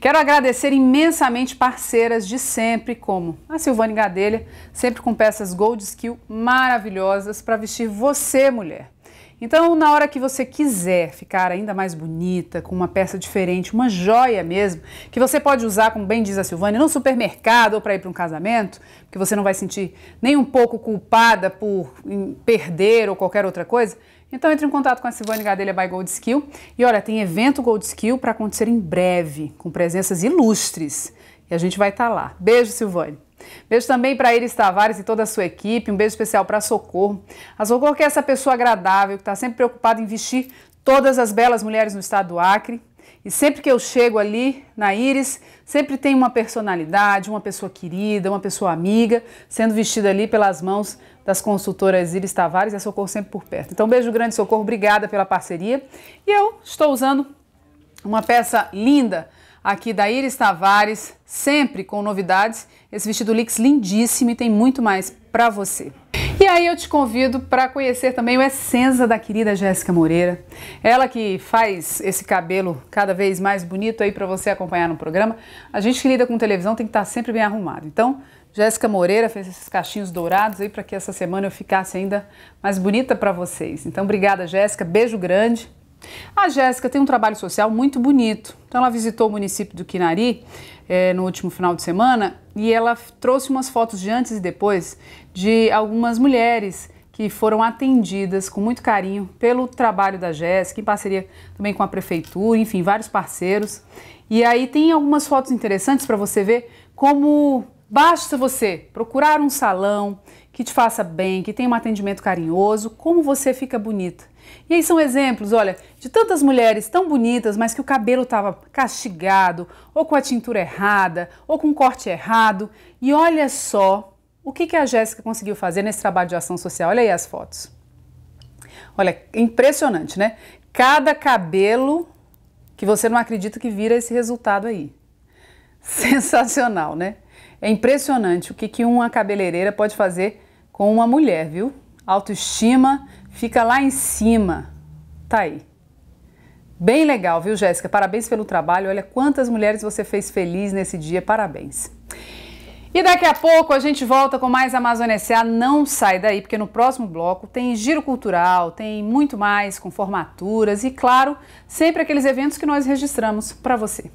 Quero agradecer imensamente parceiras de sempre, como a Silvane Gadelha, sempre com peças Gold Skill maravilhosas para vestir você, mulher. Então, na hora que você quiser ficar ainda mais bonita, com uma peça diferente, uma joia mesmo, que você pode usar, como bem diz a Silvânia, no supermercado ou para ir para um casamento, que você não vai sentir nem um pouco culpada por perder ou qualquer outra coisa, então entre em contato com a Silvane Gadelha by Gold Skill. E olha, tem evento Gold Skill para acontecer em breve, com presenças ilustres. E a gente vai estar tá lá. Beijo, Silvane. Beijo também para Iris Tavares e toda a sua equipe. Um beijo especial para Socorro. A Socorro que é essa pessoa agradável, que está sempre preocupada em vestir todas as belas mulheres no estado do Acre. E sempre que eu chego ali na Iris, sempre tem uma personalidade, uma pessoa querida, uma pessoa amiga, sendo vestida ali pelas mãos das consultoras Iris Tavares e é a Socorro sempre por perto. Então, beijo grande, Socorro, obrigada pela parceria. E eu estou usando uma peça linda aqui da Iris Tavares, sempre com novidades. Esse vestido Lix lindíssimo e tem muito mais para você. E aí eu te convido para conhecer também o Essenza da querida Jéssica Moreira. Ela que faz esse cabelo cada vez mais bonito aí para você acompanhar no programa. A gente que lida com televisão tem que estar tá sempre bem arrumado. Então, Jéssica Moreira fez esses cachinhos dourados aí para que essa semana eu ficasse ainda mais bonita para vocês. Então, obrigada, Jéssica. Beijo grande. A Jéssica tem um trabalho social muito bonito. Então, ela visitou o município do Quinari eh, no último final de semana e ela trouxe umas fotos de antes e depois de algumas mulheres que foram atendidas com muito carinho pelo trabalho da Jéssica, em parceria também com a prefeitura, enfim, vários parceiros. E aí tem algumas fotos interessantes para você ver como Basta você procurar um salão que te faça bem, que tenha um atendimento carinhoso, como você fica bonita. E aí são exemplos, olha, de tantas mulheres tão bonitas, mas que o cabelo estava castigado, ou com a tintura errada, ou com corte errado. E olha só o que, que a Jéssica conseguiu fazer nesse trabalho de ação social. Olha aí as fotos. Olha, impressionante, né? Cada cabelo que você não acredita que vira esse resultado aí. Sensacional, né? É impressionante o que, que uma cabeleireira pode fazer com uma mulher, viu? Autoestima fica lá em cima. Tá aí. Bem legal, viu, Jéssica? Parabéns pelo trabalho. Olha quantas mulheres você fez feliz nesse dia. Parabéns. E daqui a pouco a gente volta com mais Amazônia SA. Não sai daí, porque no próximo bloco tem giro cultural, tem muito mais com formaturas e, claro, sempre aqueles eventos que nós registramos para você.